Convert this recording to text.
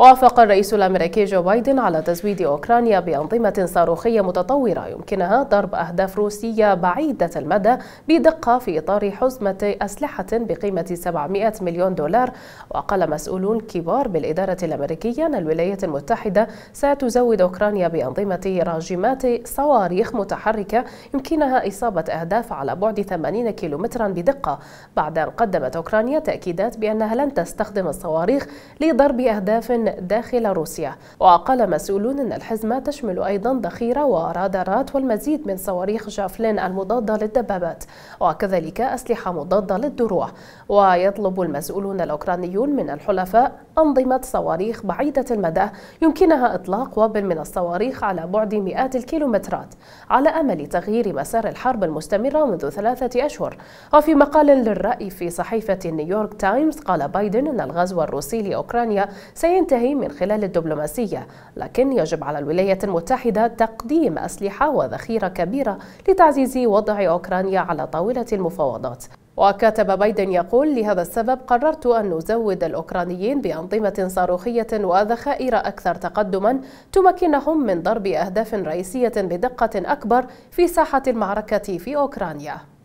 وافق الرئيس الأمريكي جو بايدن على تزويد أوكرانيا بأنظمة صاروخية متطورة يمكنها ضرب أهداف روسية بعيدة المدى بدقة في إطار حزمة أسلحة بقيمة 700 مليون دولار وقال مسؤولون كبار بالإدارة الأمريكية أن الولايات المتحدة ستزود أوكرانيا بأنظمة راجمات صواريخ متحركة يمكنها إصابة أهداف على بعد 80 كيلومترا بدقة بعد أن قدمت أوكرانيا تأكيدات بأنها لن تستخدم الصواريخ لضرب أهداف داخل روسيا وقال مسؤولون أن الحزمة تشمل أيضا ذخيرة ورادارات والمزيد من صواريخ جافلين المضادة للدبابات وكذلك أسلحة مضادة للدروع ويطلب المسؤولون الأوكرانيون من الحلفاء أنظمة صواريخ بعيدة المدى يمكنها إطلاق وابل من الصواريخ على بعد مئات الكيلومترات على أمل تغيير مسار الحرب المستمرة منذ ثلاثة أشهر وفي مقال للرأي في صحيفة نيويورك تايمز قال بايدن أن الغزو الروسي لأوكرانيا سينتهي تنتهي من خلال الدبلوماسية لكن يجب على الولايات المتحدة تقديم أسلحة وذخيرة كبيرة لتعزيز وضع أوكرانيا على طاولة المفاوضات وكتب بايدن يقول لهذا السبب قررت أن نزود الأوكرانيين بأنظمة صاروخية وذخائر أكثر تقدما تمكنهم من ضرب أهداف رئيسية بدقة أكبر في ساحة المعركة في أوكرانيا